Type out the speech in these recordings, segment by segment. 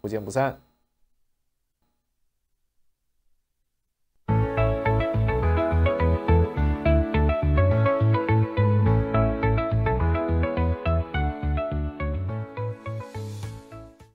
不见不散。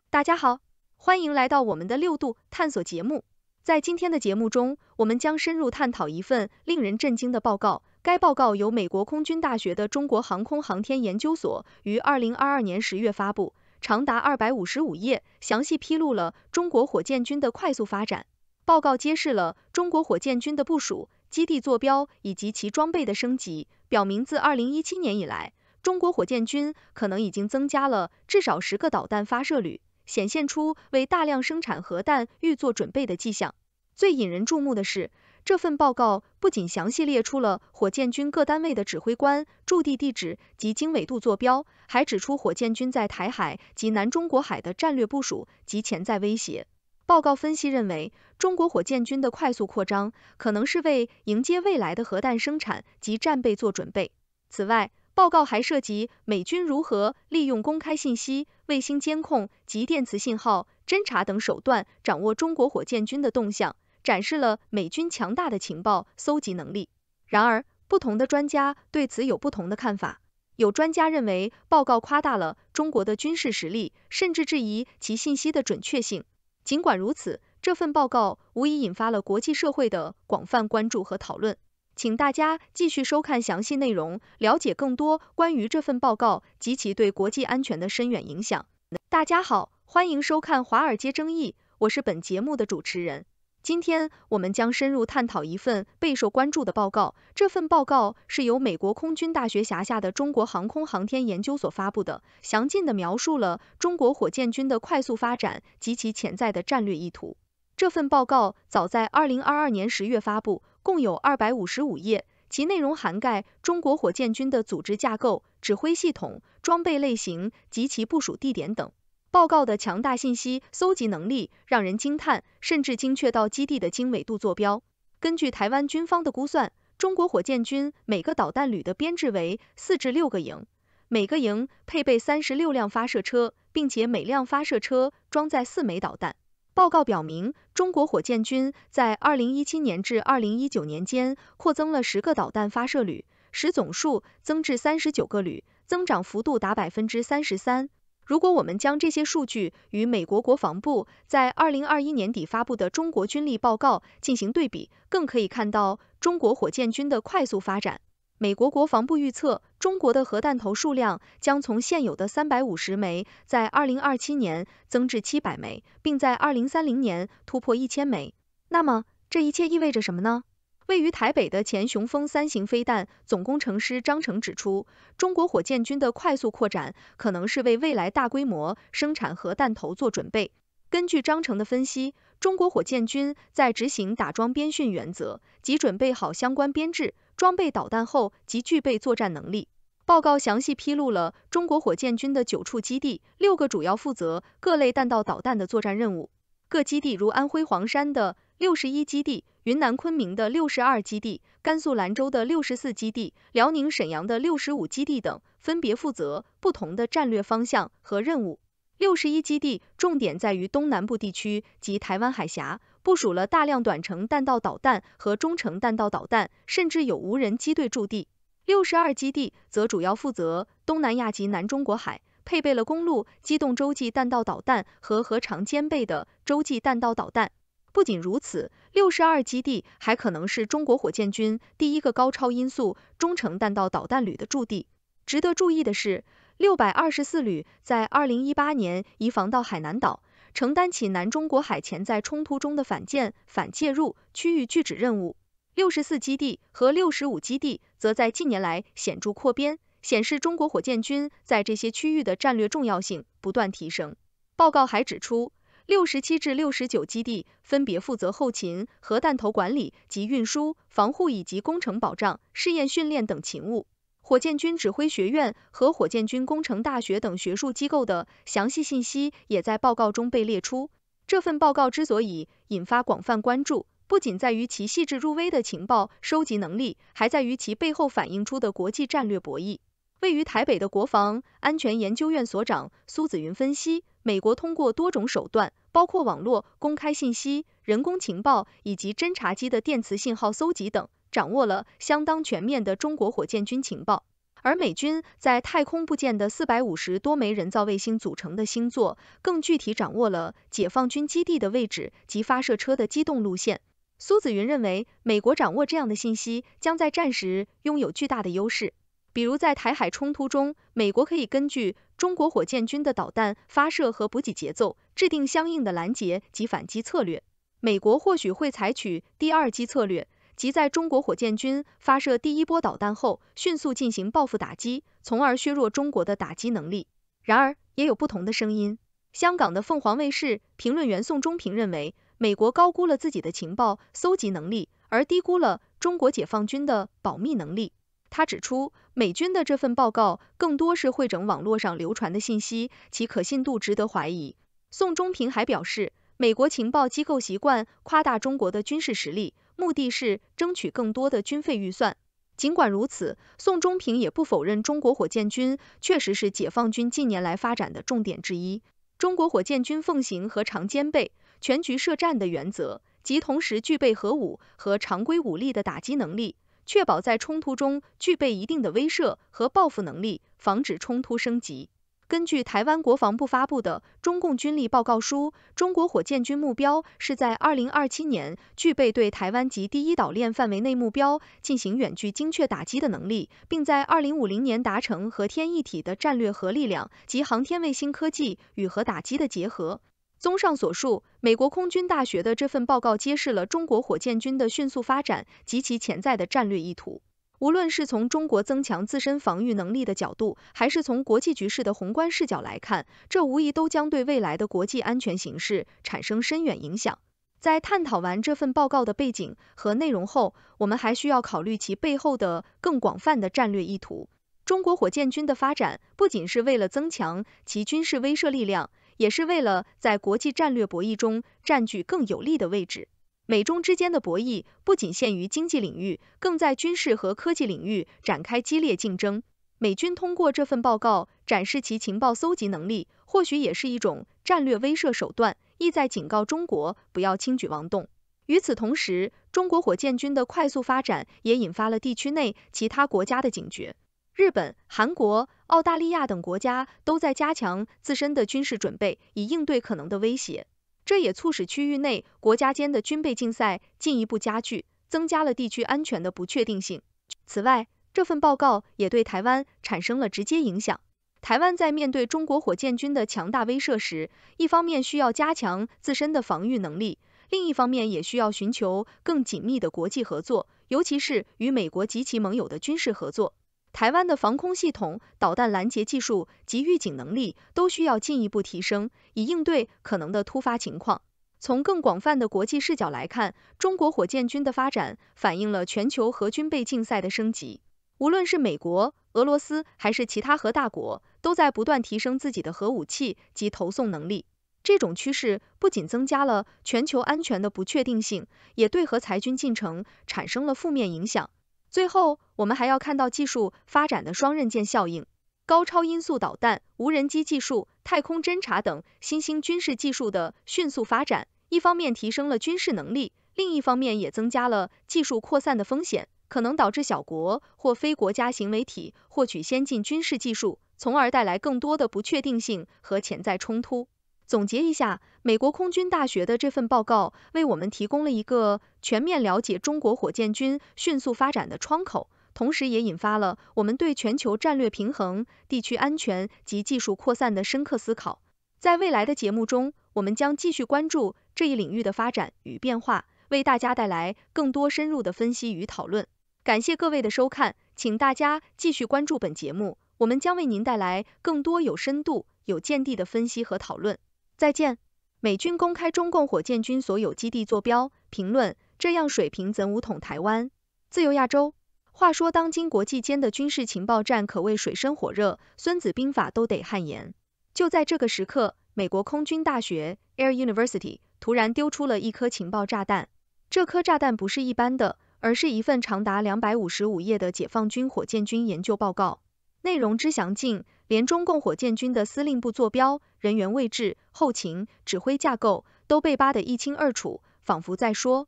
大家好，欢迎来到我们的六度探索节目。在今天的节目中，我们将深入探讨一份令人震惊的报告。该报告由美国空军大学的中国航空航天研究所于二零二二年十月发布。长达二百五十五页，详细披露了中国火箭军的快速发展。报告揭示了中国火箭军的部署、基地坐标以及其装备的升级，表明自二零一七年以来，中国火箭军可能已经增加了至少十个导弹发射旅，显现出为大量生产核弹预做准备的迹象。最引人注目的是。这份报告不仅详细列出了火箭军各单位的指挥官、驻地地址及经纬度坐标，还指出火箭军在台海及南中国海的战略部署及潜在威胁。报告分析认为，中国火箭军的快速扩张可能是为迎接未来的核弹生产及战备做准备。此外，报告还涉及美军如何利用公开信息、卫星监控及电磁信号侦察等手段掌握中国火箭军的动向。展示了美军强大的情报搜集能力。然而，不同的专家对此有不同的看法。有专家认为报告夸大了中国的军事实力，甚至质疑其信息的准确性。尽管如此，这份报告无疑引发了国际社会的广泛关注和讨论。请大家继续收看详细内容，了解更多关于这份报告及其对国际安全的深远影响。大家好，欢迎收看《华尔街争议》，我是本节目的主持人。今天，我们将深入探讨一份备受关注的报告。这份报告是由美国空军大学辖下的中国航空航天研究所发布的，详尽地描述了中国火箭军的快速发展及其潜在的战略意图。这份报告早在2022年十月发布，共有255页，其内容涵盖中国火箭军的组织架构、指挥系统、装备类型及其部署地点等。报告的强大信息搜集能力让人惊叹，甚至精确到基地的经纬度坐标。根据台湾军方的估算，中国火箭军每个导弹旅的编制为四至六个营，每个营配备三十六辆发射车，并且每辆发射车装载四枚导弹。报告表明，中国火箭军在二零一七年至二零一九年间扩增了十个导弹发射旅，使总数增至三十九个旅，增长幅度达百分之三十三。如果我们将这些数据与美国国防部在二零二一年底发布的中国军力报告进行对比，更可以看到中国火箭军的快速发展。美国国防部预测，中国的核弹头数量将从现有的三百五十枚，在二零二七年增至七百枚，并在二零三零年突破一千枚。那么，这一切意味着什么呢？位于台北的前雄风三型飞弹总工程师张成指出，中国火箭军的快速扩展可能是为未来大规模生产核弹头做准备。根据张成的分析，中国火箭军在执行打桩编训原则及准备好相关编制、装备导弹后，即具备作战能力。报告详细披露了中国火箭军的九处基地，六个主要负责各类弹道导弹的作战任务。各基地如安徽黄山的。六十一基地，云南昆明的六十二基地，甘肃兰州的六十四基地，辽宁沈阳的六十五基地等，分别负责不同的战略方向和任务。六十一基地重点在于东南部地区及台湾海峡，部署了大量短程弹道导弹和中程弹道导弹，甚至有无人机队驻地。六十二基地则主要负责东南亚及南中国海，配备了公路机动洲际弹道导弹和核长兼备的洲际弹道导弹。不仅如此，六十二基地还可能是中国火箭军第一个高超音速中程弹道导弹旅的驻地。值得注意的是，六百二十四旅在二零一八年移防到海南岛，承担起南中国海潜在冲突中的反舰、反介入、区域拒止任务。六十四基地和六十五基地则在近年来显著扩编，显示中国火箭军在这些区域的战略重要性不断提升。报告还指出。六十七至六十九基地分别负责后勤、核弹头管理及运输、防护以及工程保障、试验训练等勤务。火箭军指挥学院和火箭军工程大学等学术机构的详细信息也在报告中被列出。这份报告之所以引发广泛关注，不仅在于其细致入微的情报收集能力，还在于其背后反映出的国际战略博弈。位于台北的国防安全研究院所长苏子云分析。美国通过多种手段，包括网络公开信息、人工情报以及侦察机的电磁信号搜集等，掌握了相当全面的中国火箭军情报。而美军在太空部件的四百五十多枚人造卫星组成的星座，更具体掌握了解放军基地的位置及发射车的机动路线。苏子云认为，美国掌握这样的信息，将在战时拥有巨大的优势。比如在台海冲突中，美国可以根据中国火箭军的导弹发射和补给节奏，制定相应的拦截及反击策略。美国或许会采取第二击策略，即在中国火箭军发射第一波导弹后，迅速进行报复打击，从而削弱中国的打击能力。然而，也有不同的声音。香港的凤凰卫视评论员宋忠平认为，美国高估了自己的情报搜集能力，而低估了中国解放军的保密能力。他指出，美军的这份报告更多是会整网络上流传的信息，其可信度值得怀疑。宋忠平还表示，美国情报机构习惯夸大中国的军事实力，目的是争取更多的军费预算。尽管如此，宋忠平也不否认中国火箭军确实是解放军近年来发展的重点之一。中国火箭军奉行核常兼备、全局设战的原则，即同时具备核武和常规武力的打击能力。确保在冲突中具备一定的威慑和报复能力，防止冲突升级。根据台湾国防部发布的《中共军力报告书》，中国火箭军目标是在二零二七年具备对台湾及第一岛链范围内目标进行远距精确打击的能力，并在二零五零年达成和天一体的战略核力量及航天卫星科技与核打击的结合。综上所述，美国空军大学的这份报告揭示了中国火箭军的迅速发展及其潜在的战略意图。无论是从中国增强自身防御能力的角度，还是从国际局势的宏观视角来看，这无疑都将对未来的国际安全形势产生深远影响。在探讨完这份报告的背景和内容后，我们还需要考虑其背后的更广泛的战略意图。中国火箭军的发展不仅是为了增强其军事威慑力量。也是为了在国际战略博弈中占据更有利的位置。美中之间的博弈不仅限于经济领域，更在军事和科技领域展开激烈竞争。美军通过这份报告展示其情报搜集能力，或许也是一种战略威慑手段，意在警告中国不要轻举妄动。与此同时，中国火箭军的快速发展也引发了地区内其他国家的警觉。日本、韩国、澳大利亚等国家都在加强自身的军事准备，以应对可能的威胁。这也促使区域内国家间的军备竞赛进一步加剧，增加了地区安全的不确定性。此外，这份报告也对台湾产生了直接影响。台湾在面对中国火箭军的强大威慑时，一方面需要加强自身的防御能力，另一方面也需要寻求更紧密的国际合作，尤其是与美国及其盟友的军事合作。台湾的防空系统、导弹拦截技术及预警能力都需要进一步提升，以应对可能的突发情况。从更广泛的国际视角来看，中国火箭军的发展反映了全球核军备竞赛的升级。无论是美国、俄罗斯还是其他核大国，都在不断提升自己的核武器及投送能力。这种趋势不仅增加了全球安全的不确定性，也对核裁军进程产生了负面影响。最后，我们还要看到技术发展的双刃剑效应。高超音速导弹、无人机技术、太空侦察等新兴军事技术的迅速发展，一方面提升了军事能力，另一方面也增加了技术扩散的风险，可能导致小国或非国家行为体获取先进军事技术，从而带来更多的不确定性和潜在冲突。总结一下，美国空军大学的这份报告为我们提供了一个全面了解中国火箭军迅速发展的窗口，同时也引发了我们对全球战略平衡、地区安全及技术扩散的深刻思考。在未来的节目中，我们将继续关注这一领域的发展与变化，为大家带来更多深入的分析与讨论。感谢各位的收看，请大家继续关注本节目，我们将为您带来更多有深度、有见地的分析和讨论。再见。美军公开中共火箭军所有基地坐标，评论：这样水平怎武统台湾？自由亚洲。话说，当今国际间的军事情报战可谓水深火热，孙子兵法都得汗颜。就在这个时刻，美国空军大学 Air University 突然丢出了一颗情报炸弹。这颗炸弹不是一般的，而是一份长达两百五十五页的解放军火箭军研究报告。内容之详尽，连中共火箭军的司令部坐标、人员位置、后勤、指挥架构都被扒得一清二楚，仿佛在说，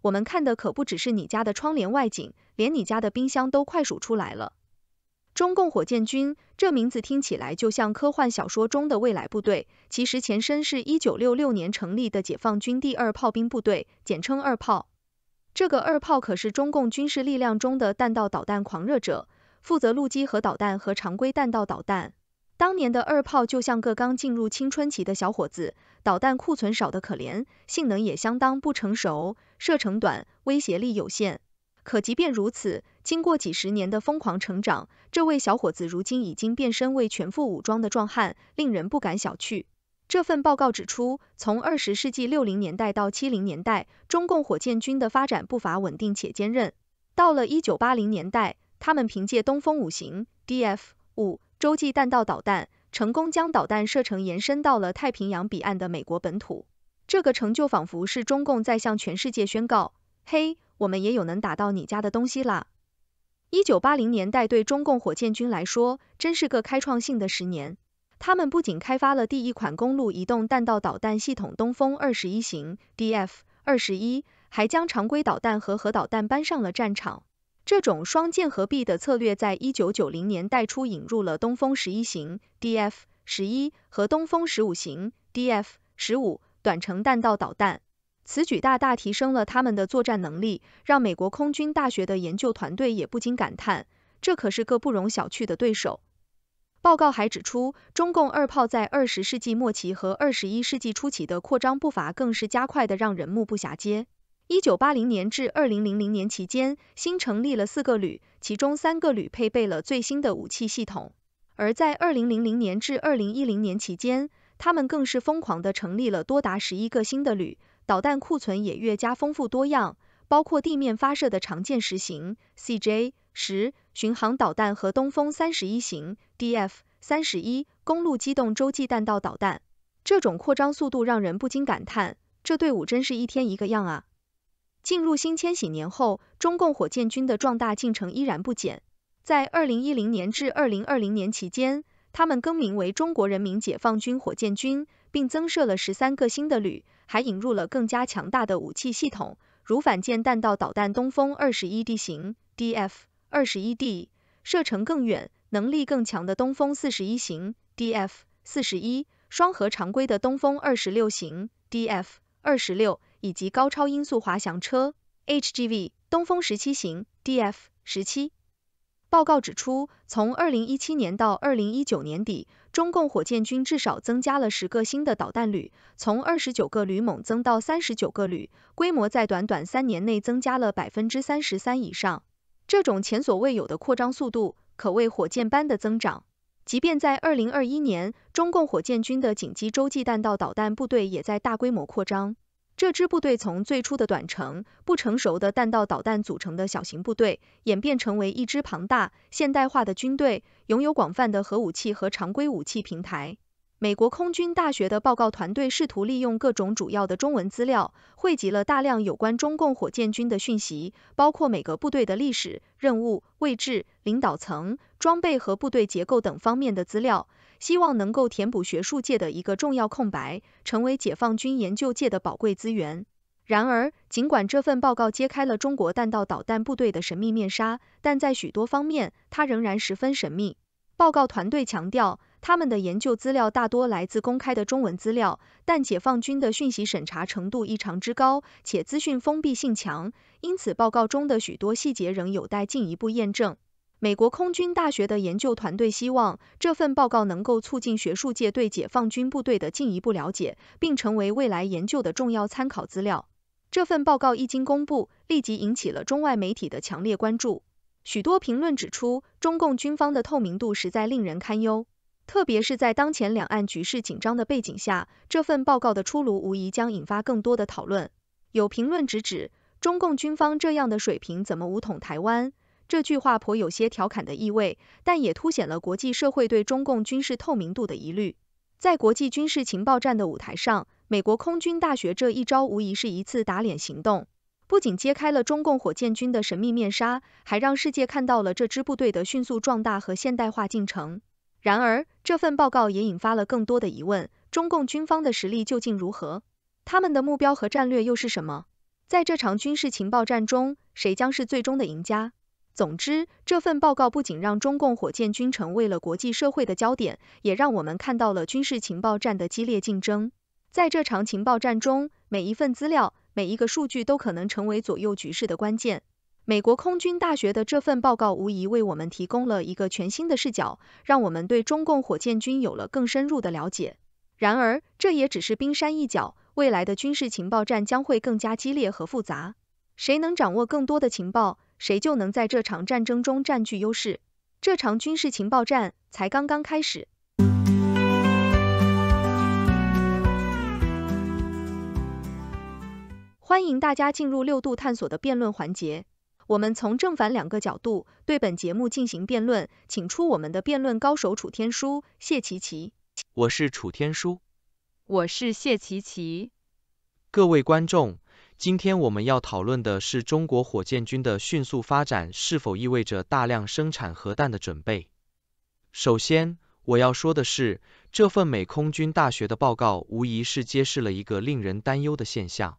我们看的可不只是你家的窗帘外景，连你家的冰箱都快数出来了。中共火箭军这名字听起来就像科幻小说中的未来部队，其实前身是一九六六年成立的解放军第二炮兵部队，简称二炮。这个二炮可是中共军事力量中的弹道导弹狂热者。负责陆基核导弹和常规弹道导弹。当年的二炮就像个刚进入青春期的小伙子，导弹库存少得可怜，性能也相当不成熟，射程短，威胁力有限。可即便如此，经过几十年的疯狂成长，这位小伙子如今已经变身为全副武装的壮汉，令人不敢小觑。这份报告指出，从二十世纪六零年代到七零年代，中共火箭军的发展步伐稳定且坚韧。到了一九八零年代。他们凭借东风五型 （DF-5） 洲际弹道导弹，成功将导弹射程延伸到了太平洋彼岸的美国本土。这个成就仿佛是中共在向全世界宣告：“嘿，我们也有能打到你家的东西啦！”一九八零年代对中共火箭军来说，真是个开创性的十年。他们不仅开发了第一款公路移动弹道导弹系统东风二十一型 （DF-21），还将常规导弹和核导弹搬上了战场。这种双剑合璧的策略，在一九九零年代初引入了东风十一型 （DF-11） 和东风十五型 （DF-15） 短程弹道导弹。此举大大提升了他们的作战能力，让美国空军大学的研究团队也不禁感叹，这可是个不容小觑的对手。报告还指出，中共二炮在二十世纪末期和二十一世纪初期的扩张步伐更是加快的，让人目不暇接。一九八零年至二零零零年期间，新成立了四个旅，其中三个旅配备了最新的武器系统。而在二零零零年至二零一零年期间，他们更是疯狂地成立了多达十一个新的旅，导弹库存也越加丰富多样，包括地面发射的常见十型 CJ 十巡航导弹和东风三十一型 DF 三十一公路机动洲际弹道导弹。这种扩张速度让人不禁感叹，这队伍真是一天一个样啊！进入新千禧年后，中共火箭军的壮大进程依然不减。在二零一零年至二零二零年期间，他们更名为中国人民解放军火箭军，并增设了十三个新的旅，还引入了更加强大的武器系统，如反舰弹道导弹东风二十一 D 型 （DF-21D），射程更远、能力更强的东风四十一型 （DF-41），双核常规的东风二十六型 （DF-26）。以及高超音速滑翔车 HGV，东风十七型 DF 十七。报告指出，从二零一七年到二零一九年底，中共火箭军至少增加了十个新的导弹旅，从二十九个旅猛增到三十九个旅，规模在短短三年内增加了百分之三十三以上。这种前所未有的扩张速度，可谓火箭般的增长。即便在二零二一年，中共火箭军的紧急洲际弹道导弹部队也在大规模扩张。这支部队从最初的短程、不成熟的弹道导弹组成的小型部队，演变成为一支庞大、现代化的军队，拥有广泛的核武器和常规武器平台。美国空军大学的报告团队试图利用各种主要的中文资料，汇集了大量有关中共火箭军的讯息，包括每个部队的历史、任务、位置、领导层、装备和部队结构等方面的资料。希望能够填补学术界的一个重要空白，成为解放军研究界的宝贵资源。然而，尽管这份报告揭开了中国弹道导弹部队的神秘面纱，但在许多方面，它仍然十分神秘。报告团队强调，他们的研究资料大多来自公开的中文资料，但解放军的讯息审查程度异常之高，且资讯封闭性强，因此报告中的许多细节仍有待进一步验证。美国空军大学的研究团队希望这份报告能够促进学术界对解放军部队的进一步了解，并成为未来研究的重要参考资料。这份报告一经公布，立即引起了中外媒体的强烈关注。许多评论指出，中共军方的透明度实在令人堪忧，特别是在当前两岸局势紧张的背景下，这份报告的出炉无疑将引发更多的讨论。有评论直指，中共军方这样的水平怎么武统台湾？这句话颇有些调侃的意味，但也凸显了国际社会对中共军事透明度的疑虑。在国际军事情报站的舞台上，美国空军大学这一招无疑是一次打脸行动，不仅揭开了中共火箭军的神秘面纱，还让世界看到了这支部队的迅速壮大和现代化进程。然而，这份报告也引发了更多的疑问：中共军方的实力究竟如何？他们的目标和战略又是什么？在这场军事情报战中，谁将是最终的赢家？总之，这份报告不仅让中共火箭军成为了国际社会的焦点，也让我们看到了军事情报战的激烈竞争。在这场情报战中，每一份资料、每一个数据都可能成为左右局势的关键。美国空军大学的这份报告无疑为我们提供了一个全新的视角，让我们对中共火箭军有了更深入的了解。然而，这也只是冰山一角，未来的军事情报战将会更加激烈和复杂。谁能掌握更多的情报？谁就能在这场战争中占据优势？这场军事情报战才刚刚开始。欢迎大家进入六度探索的辩论环节，我们从正反两个角度对本节目进行辩论，请出我们的辩论高手楚天舒、谢琪琪。我是楚天舒，我是谢琪琪。各位观众。今天我们要讨论的是中国火箭军的迅速发展是否意味着大量生产核弹的准备。首先，我要说的是，这份美空军大学的报告无疑是揭示了一个令人担忧的现象：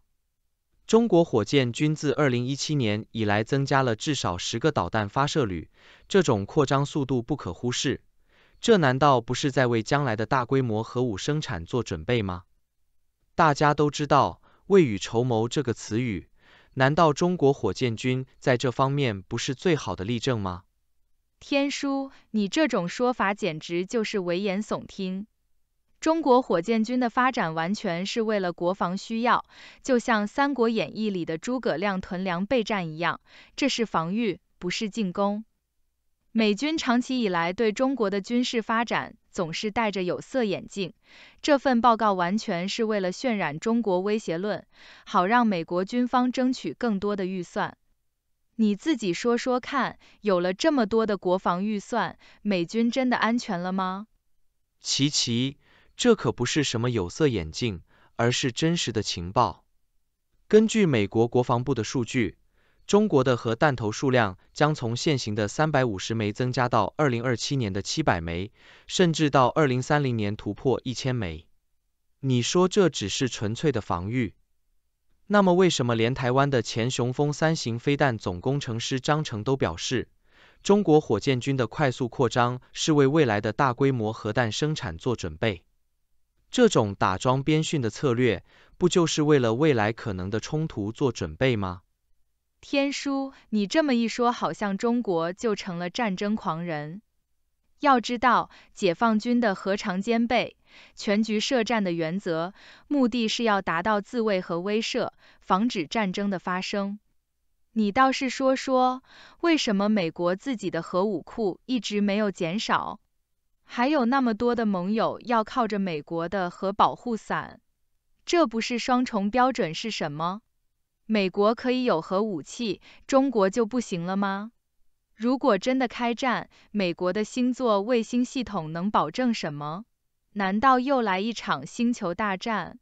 中国火箭军自2017年以来增加了至少十个导弹发射旅，这种扩张速度不可忽视。这难道不是在为将来的大规模核武生产做准备吗？大家都知道。“未雨绸缪”这个词语，难道中国火箭军在这方面不是最好的例证吗？天叔，你这种说法简直就是危言耸听。中国火箭军的发展完全是为了国防需要，就像《三国演义》里的诸葛亮屯粮备战一样，这是防御，不是进攻。美军长期以来对中国的军事发展。总是戴着有色眼镜，这份报告完全是为了渲染中国威胁论，好让美国军方争取更多的预算。你自己说说看，有了这么多的国防预算，美军真的安全了吗？其其，这可不是什么有色眼镜，而是真实的情报。根据美国国防部的数据。中国的核弹头数量将从现行的三百五十枚增加到二零二七年的七百枚，甚至到二零三零年突破一千枚。你说这只是纯粹的防御，那么为什么连台湾的前雄风三型飞弹总工程师张成都表示，中国火箭军的快速扩张是为未来的大规模核弹生产做准备？这种打桩编训的策略，不就是为了未来可能的冲突做准备吗？天叔，你这么一说，好像中国就成了战争狂人。要知道，解放军的核常兼备、全局设战的原则，目的是要达到自卫和威慑，防止战争的发生。你倒是说说，为什么美国自己的核武库一直没有减少，还有那么多的盟友要靠着美国的核保护伞，这不是双重标准是什么？美国可以有核武器，中国就不行了吗？如果真的开战，美国的星座卫星系统能保证什么？难道又来一场星球大战？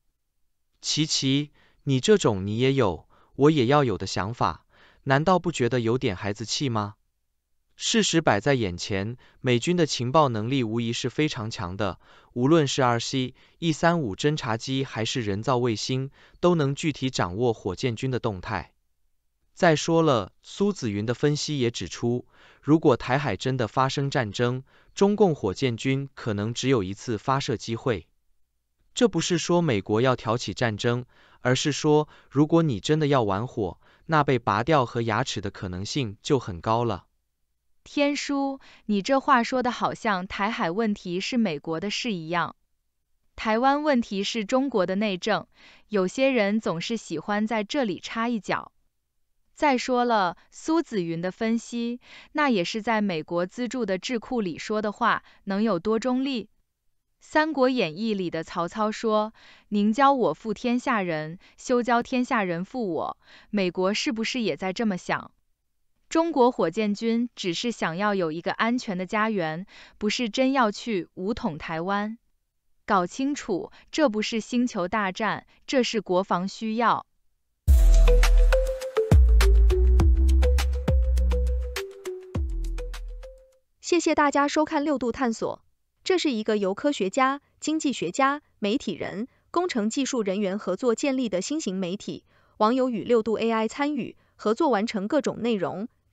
琪琪，你这种你也有，我也要有的想法，难道不觉得有点孩子气吗？事实摆在眼前，美军的情报能力无疑是非常强的。无论是 RC-135 侦察机，还是人造卫星，都能具体掌握火箭军的动态。再说了，苏子云的分析也指出，如果台海真的发生战争，中共火箭军可能只有一次发射机会。这不是说美国要挑起战争，而是说，如果你真的要玩火，那被拔掉和牙齿的可能性就很高了。天叔，你这话说的好像台海问题是美国的事一样，台湾问题是中国的内政，有些人总是喜欢在这里插一脚。再说了，苏子云的分析，那也是在美国资助的智库里说的话，能有多中立？《三国演义》里的曹操说：“宁教我负天下人，休教天下人负我。”美国是不是也在这么想？中国火箭军只是想要有一个安全的家园，不是真要去武统台湾。搞清楚，这不是星球大战，这是国防需要。谢谢大家收看六度探索，这是一个由科学家、经济学家、媒体人、工程技术人员合作建立的新型媒体，网友与六度 AI 参与合作完成各种内容。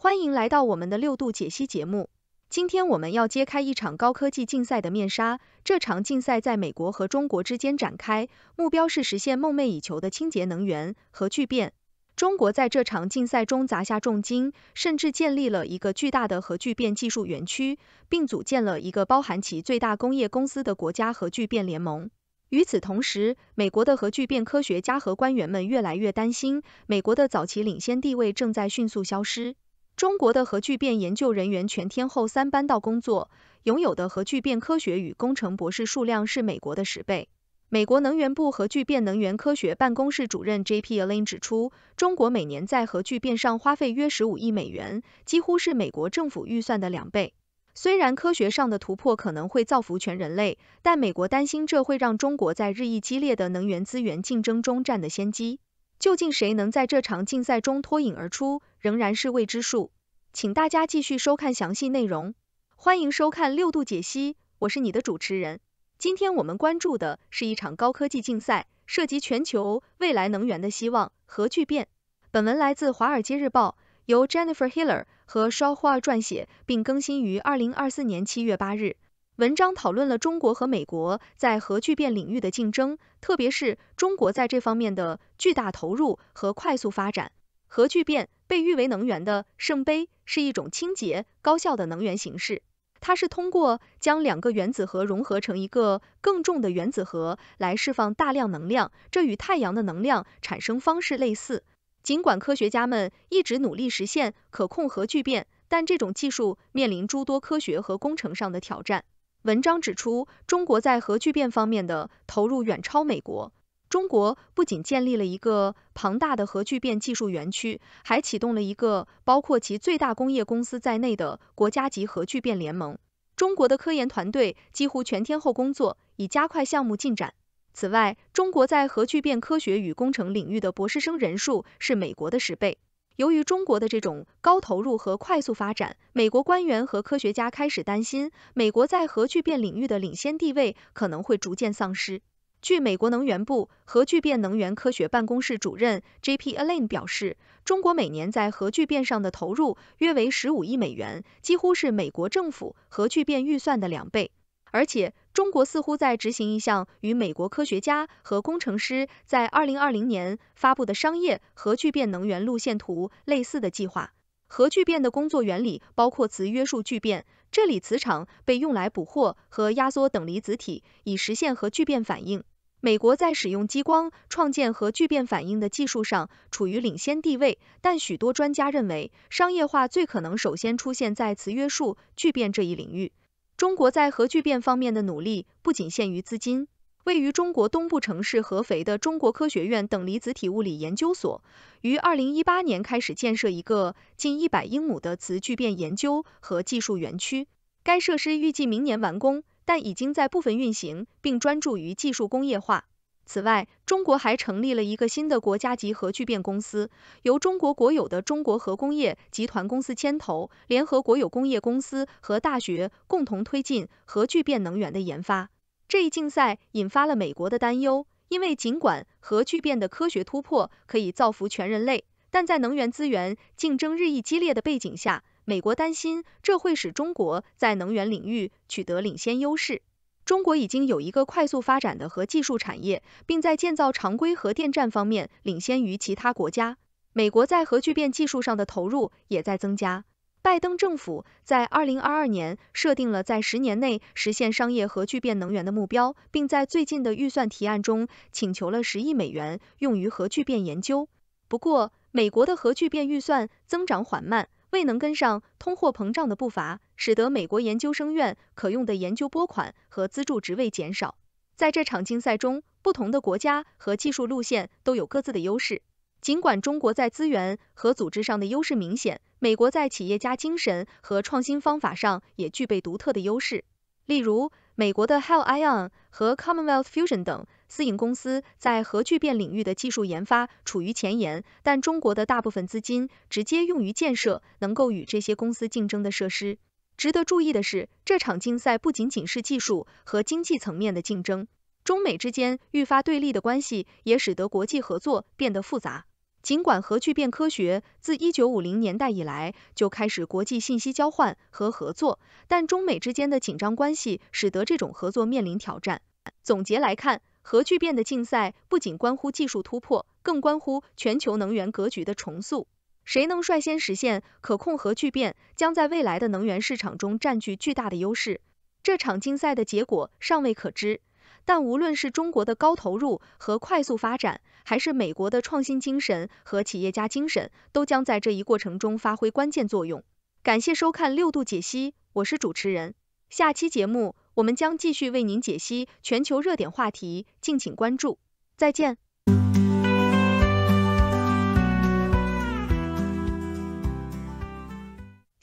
欢迎来到我们的六度解析节目。今天我们要揭开一场高科技竞赛的面纱。这场竞赛在美国和中国之间展开，目标是实现梦寐以求的清洁能源核聚变。中国在这场竞赛中砸下重金，甚至建立了一个巨大的核聚变技术园区，并组建了一个包含其最大工业公司的国家核聚变联盟。与此同时，美国的核聚变科学家和官员们越来越担心，美国的早期领先地位正在迅速消失。中国的核聚变研究人员全天候三班到工作，拥有的核聚变科学与工程博士数量是美国的十倍。美国能源部核聚变能源科学办公室主任 J. P. Allen 指出，中国每年在核聚变上花费约十五亿美元，几乎是美国政府预算的两倍。虽然科学上的突破可能会造福全人类，但美国担心这会让中国在日益激烈的能源资源竞争中占得先机。究竟谁能在这场竞赛中脱颖而出，仍然是未知数。请大家继续收看详细内容。欢迎收看六度解析，我是你的主持人。今天我们关注的是一场高科技竞赛，涉及全球未来能源的希望——核聚变。本文来自《华尔街日报》，由 Jennifer Hiller 和 Shaw Hua 写，并更新于2024年7月8日。文章讨论了中国和美国在核聚变领域的竞争，特别是中国在这方面的巨大投入和快速发展。核聚变被誉为能源的圣杯，是一种清洁高效的能源形式。它是通过将两个原子核融合成一个更重的原子核来释放大量能量，这与太阳的能量产生方式类似。尽管科学家们一直努力实现可控核聚变，但这种技术面临诸多科学和工程上的挑战。文章指出，中国在核聚变方面的投入远超美国。中国不仅建立了一个庞大的核聚变技术园区，还启动了一个包括其最大工业公司在内的国家级核聚变联盟。中国的科研团队几乎全天候工作，以加快项目进展。此外，中国在核聚变科学与工程领域的博士生人数是美国的十倍。由于中国的这种高投入和快速发展，美国官员和科学家开始担心，美国在核聚变领域的领先地位可能会逐渐丧失。据美国能源部核聚变能源科学办公室主任 J. P. Allen 表示，中国每年在核聚变上的投入约为十五亿美元，几乎是美国政府核聚变预算的两倍。而且，中国似乎在执行一项与美国科学家和工程师在二零二零年发布的商业核聚变能源路线图类似的计划。核聚变的工作原理包括磁约束聚变，这里磁场被用来捕获和压缩等离子体，以实现核聚变反应。美国在使用激光创建核聚变反应的技术上处于领先地位，但许多专家认为，商业化最可能首先出现在磁约束聚变这一领域。中国在核聚变方面的努力不仅限于资金。位于中国东部城市合肥的中国科学院等离子体物理研究所，于二零一八年开始建设一个近一百英亩的磁聚变研究和技术园区。该设施预计明年完工，但已经在部分运行，并专注于技术工业化。此外，中国还成立了一个新的国家级核聚变公司，由中国国有的中国核工业集团公司牵头，联合国有工业公司和大学共同推进核聚变能源的研发。这一竞赛引发了美国的担忧，因为尽管核聚变的科学突破可以造福全人类，但在能源资源竞争日益激烈的背景下，美国担心这会使中国在能源领域取得领先优势。中国已经有一个快速发展的核技术产业，并在建造常规核电站方面领先于其他国家。美国在核聚变技术上的投入也在增加。拜登政府在二零二二年设定了在十年内实现商业核聚变能源的目标，并在最近的预算提案中请求了十亿美元用于核聚变研究。不过，美国的核聚变预算增长缓慢，未能跟上通货膨胀的步伐。使得美国研究生院可用的研究拨款和资助职位减少。在这场竞赛中，不同的国家和技术路线都有各自的优势。尽管中国在资源和组织上的优势明显，美国在企业家精神和创新方法上也具备独特的优势。例如，美国的 Helion l 和 Commonwealth Fusion 等私营公司在核聚变领域的技术研发处于前沿，但中国的大部分资金直接用于建设能够与这些公司竞争的设施。值得注意的是，这场竞赛不仅仅是技术和经济层面的竞争，中美之间愈发对立的关系也使得国际合作变得复杂。尽管核聚变科学自1950年代以来就开始国际信息交换和合作，但中美之间的紧张关系使得这种合作面临挑战。总结来看，核聚变的竞赛不仅关乎技术突破，更关乎全球能源格局的重塑。谁能率先实现可控核聚变，将在未来的能源市场中占据巨大的优势。这场竞赛的结果尚未可知，但无论是中国的高投入和快速发展，还是美国的创新精神和企业家精神，都将在这一过程中发挥关键作用。感谢收看六度解析，我是主持人。下期节目我们将继续为您解析全球热点话题，敬请关注。再见。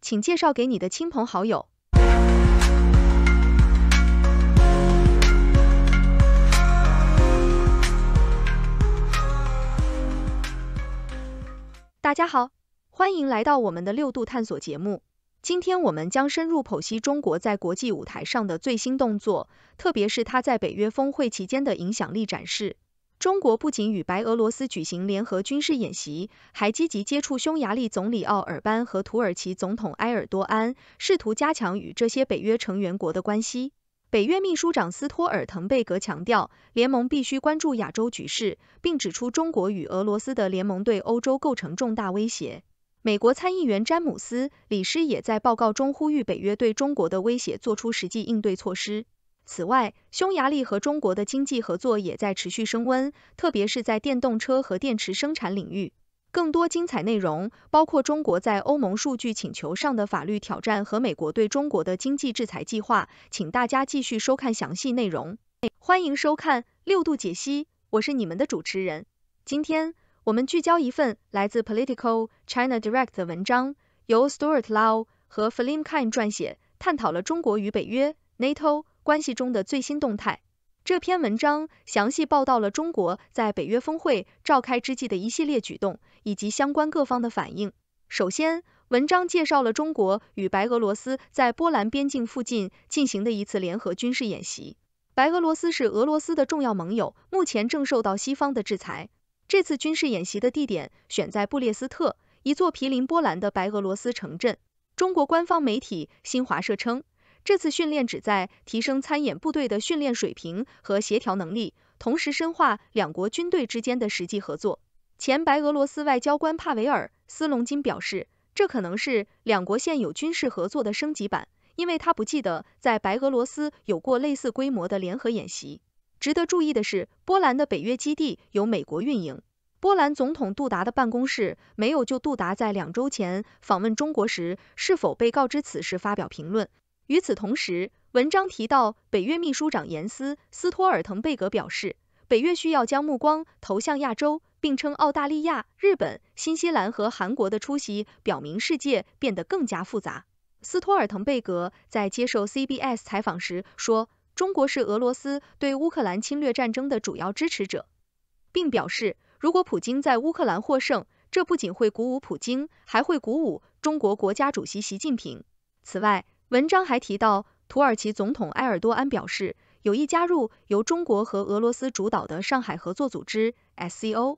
请介绍给你的亲朋好友。大家好，欢迎来到我们的六度探索节目。今天我们将深入剖析中国在国际舞台上的最新动作，特别是他在北约峰会期间的影响力展示。中国不仅与白俄罗斯举行联合军事演习，还积极接触匈牙利总理奥尔班和土耳其总统埃尔多安，试图加强与这些北约成员国的关系。北约秘书长斯托尔滕贝格强调，联盟必须关注亚洲局势，并指出中国与俄罗斯的联盟对欧洲构成重大威胁。美国参议员詹姆斯·李斯也在报告中呼吁北约对中国的威胁做出实际应对措施。此外，匈牙利和中国的经济合作也在持续升温，特别是在电动车和电池生产领域。更多精彩内容，包括中国在欧盟数据请求上的法律挑战和美国对中国的经济制裁计划，请大家继续收看详细内容。欢迎收看六度解析，我是你们的主持人。今天我们聚焦一份来自 Political China Direct 的文章，由 Stuart Lau 和 f l i n k a n 撰写探讨了中国与北约 （NATO）。关系中的最新动态。这篇文章详细报道了中国在北约峰会召开之际的一系列举动以及相关各方的反应。首先，文章介绍了中国与白俄罗斯在波兰边境附近进行的一次联合军事演习。白俄罗斯是俄罗斯的重要盟友，目前正受到西方的制裁。这次军事演习的地点选在布列斯特，一座毗邻波兰的白俄罗斯城镇。中国官方媒体新华社称。这次训练旨在提升参演部队的训练水平和协调能力，同时深化两国军队之间的实际合作。前白俄罗斯外交官帕维尔·斯隆金表示，这可能是两国现有军事合作的升级版，因为他不记得在白俄罗斯有过类似规模的联合演习。值得注意的是，波兰的北约基地由美国运营。波兰总统杜达的办公室没有就杜达在两周前访问中国时是否被告知此事发表评论。与此同时，文章提到，北约秘书长严斯·斯托尔滕贝格表示，北约需要将目光投向亚洲，并称澳大利亚、日本、新西兰和韩国的出席表明世界变得更加复杂。斯托尔滕贝格在接受 CBS 采访时说，中国是俄罗斯对乌克兰侵略战争的主要支持者，并表示，如果普京在乌克兰获胜，这不仅会鼓舞普京，还会鼓舞中国国家主席习近平。此外，文章还提到，土耳其总统埃尔多安表示有意加入由中国和俄罗斯主导的上海合作组织 （SCO）。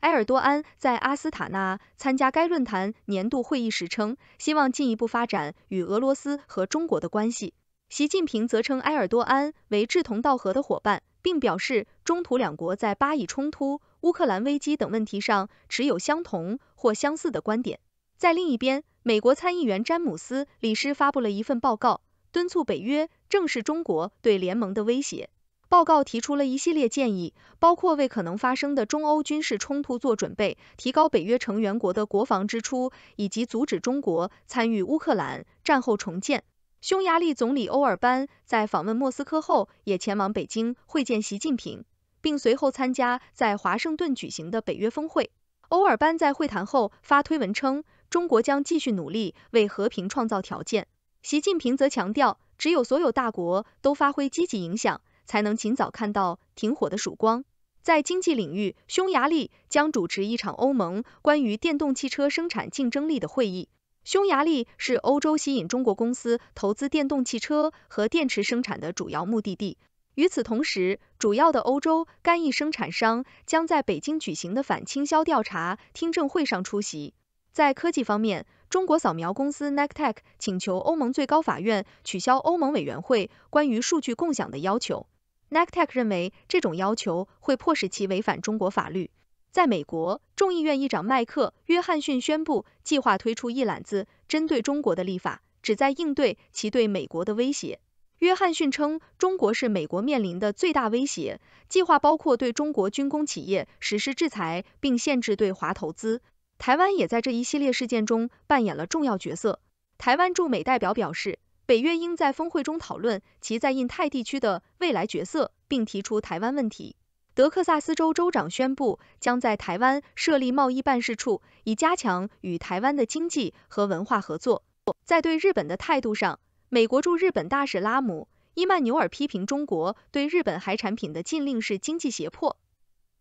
埃尔多安在阿斯塔纳参加该论坛年度会议时称，希望进一步发展与俄罗斯和中国的关系。习近平则称埃尔多安为志同道合的伙伴，并表示中土两国在巴以冲突、乌克兰危机等问题上持有相同或相似的观点。在另一边，美国参议员詹姆斯·李斯发布了一份报告，敦促北约正视中国对联盟的威胁。报告提出了一系列建议，包括为可能发生的中欧军事冲突做准备，提高北约成员国的国防支出，以及阻止中国参与乌克兰战后重建。匈牙利总理欧尔班在访问莫斯科后，也前往北京会见习近平，并随后参加在华盛顿举行的北约峰会。欧尔班在会谈后发推文称。中国将继续努力为和平创造条件。习近平则强调，只有所有大国都发挥积极影响，才能尽早看到停火的曙光。在经济领域，匈牙利将主持一场欧盟关于电动汽车生产竞争力的会议。匈牙利是欧洲吸引中国公司投资电动汽车和电池生产的主要目的地。与此同时，主要的欧洲干邑生产商将在北京举行的反倾销调查听证会上出席。在科技方面，中国扫描公司 n e g t e c h 请求欧盟最高法院取消欧盟委员会关于数据共享的要求。n e g t e c h 认为这种要求会迫使其违反中国法律。在美国，众议院议长迈克·约翰逊宣布计划推出一揽子针对中国的立法，旨在应对其对美国的威胁。约翰逊称，中国是美国面临的最大威胁。计划包括对中国军工企业实施制裁，并限制对华投资。台湾也在这一系列事件中扮演了重要角色。台湾驻美代表表示，北约应在峰会中讨论其在印太地区的未来角色，并提出台湾问题。德克萨斯州州长宣布将在台湾设立贸易办事处，以加强与台湾的经济和文化合作。在对日本的态度上，美国驻日本大使拉姆伊曼纽尔批评中国对日本海产品的禁令是经济胁迫。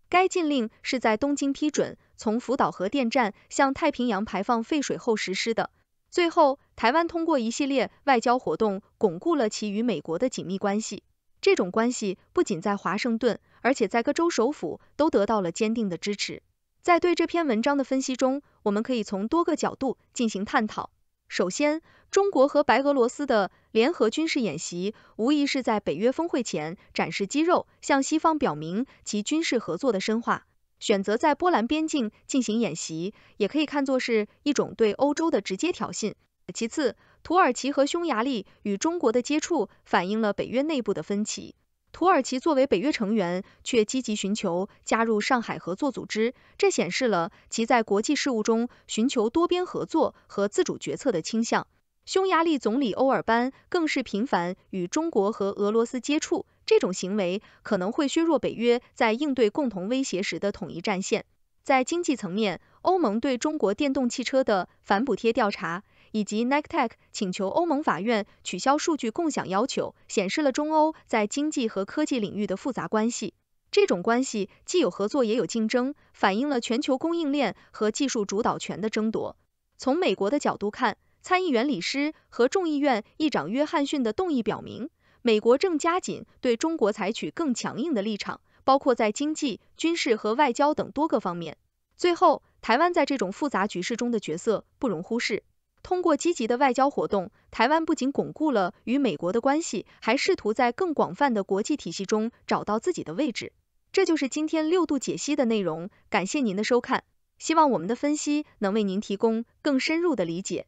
该禁令是在东京批准。从福岛核电站向太平洋排放废水后实施的。最后，台湾通过一系列外交活动巩固了其与美国的紧密关系，这种关系不仅在华盛顿，而且在各州首府都得到了坚定的支持。在对这篇文章的分析中，我们可以从多个角度进行探讨。首先，中国和白俄罗斯的联合军事演习无疑是在北约峰会前展示肌肉，向西方表明其军事合作的深化。选择在波兰边境进行演习，也可以看作是一种对欧洲的直接挑衅。其次，土耳其和匈牙利与中国的接触，反映了北约内部的分歧。土耳其作为北约成员，却积极寻求加入上海合作组织，这显示了其在国际事务中寻求多边合作和自主决策的倾向。匈牙利总理欧尔班更是频繁与中国和俄罗斯接触，这种行为可能会削弱北约在应对共同威胁时的统一战线。在经济层面，欧盟对中国电动汽车的反补贴调查，以及 n i k t e h 请求欧盟法院取消数据共享要求，显示了中欧在经济和科技领域的复杂关系。这种关系既有合作也有竞争，反映了全球供应链和技术主导权的争夺。从美国的角度看，参议员理师和众议院议长约翰逊的动议表明，美国正加紧对中国采取更强硬的立场，包括在经济、军事和外交等多个方面。最后，台湾在这种复杂局势中的角色不容忽视。通过积极的外交活动，台湾不仅巩固了与美国的关系，还试图在更广泛的国际体系中找到自己的位置。这就是今天六度解析的内容。感谢您的收看，希望我们的分析能为您提供更深入的理解。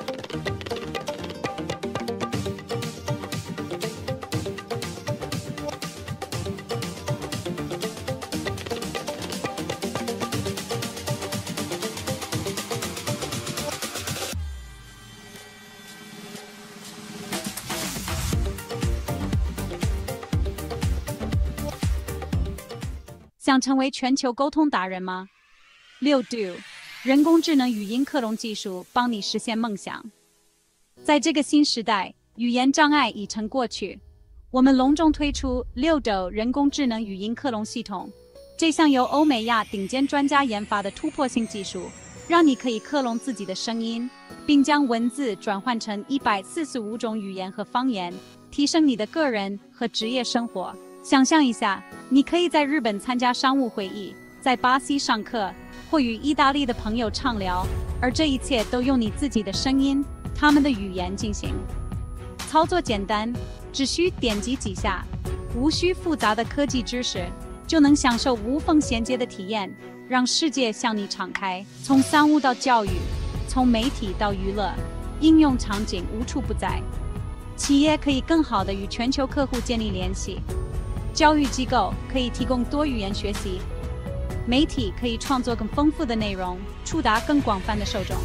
想成为全球沟通达人吗？六 do 人工智能语音克隆技术帮你实现梦想。在这个新时代，语言障碍已成过去。我们隆重推出六 do 人工智能语音克隆系统，这项由欧美亚顶尖专家研发的突破性技术，让你可以克隆自己的声音，并将文字转换成一百四十五种语言和方言，提升你的个人和职业生活。想象一下，你可以在日本参加商务会议，在巴西上课，或与意大利的朋友畅聊，而这一切都用你自己的声音、他们的语言进行。操作简单，只需点击几下，无需复杂的科技知识，就能享受无缝衔接的体验，让世界向你敞开。从商务到教育，从媒体到娱乐，应用场景无处不在。企业可以更好地与全球客户建立联系。教育机构可以提供多语言学习，媒体可以创作更丰富的内容，触达更广泛的受众。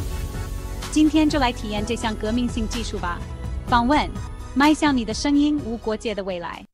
今天就来体验这项革命性技术吧！访问，迈向你的声音无国界的未来。